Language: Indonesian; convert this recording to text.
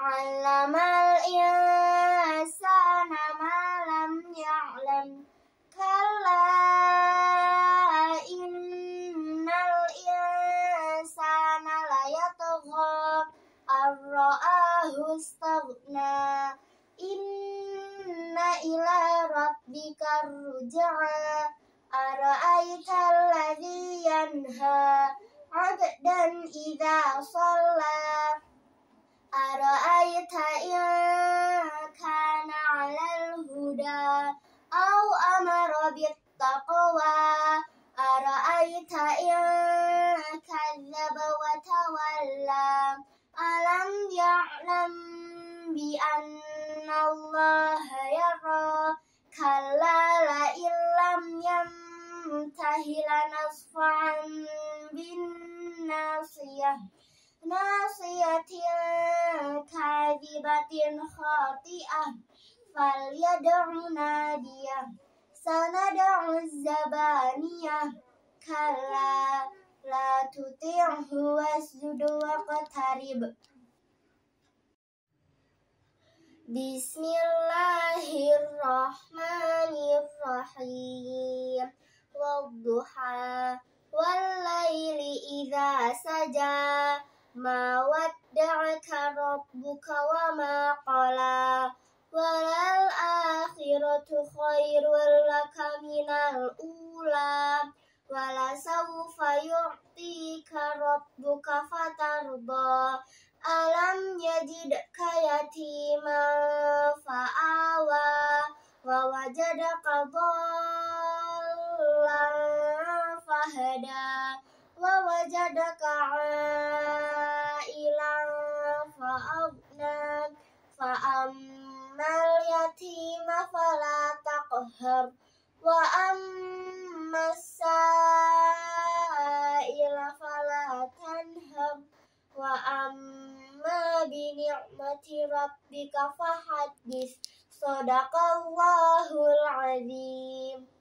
Allamal insana ma lam ya'lam Kalla innal insana layatgha Arra'ahu istaghna Inna ilah rabbika ruj'a Ara'aita alladhi yanha 'abdan idza shalla بالتقوى أرأيت إن كذب وتولى ألم يعلم بأن الله يرى كلا لئن لم ينتهي لنصفعا بالناصية ناصية كاذبة خاطئة فليدع ناديه Sana dong zabaniyah kala ratu tiang huwes jodoh kau teriak Bismillahirrahmanirrahim Robduha walaili idah saja mawat darah rob bukawa makala walal akhiratu khairul laka minal ula wala sawfa yu'tika rabbuka fatarda alam yajidka yatiman fa'awa wa wajadaka dhallan fahada wa wajadaka fa fa'abna fa'ammal yatima fala يقهر وأما السائل فلا تنهر وأما بنعمة ربك فحدث صدق الله العظيم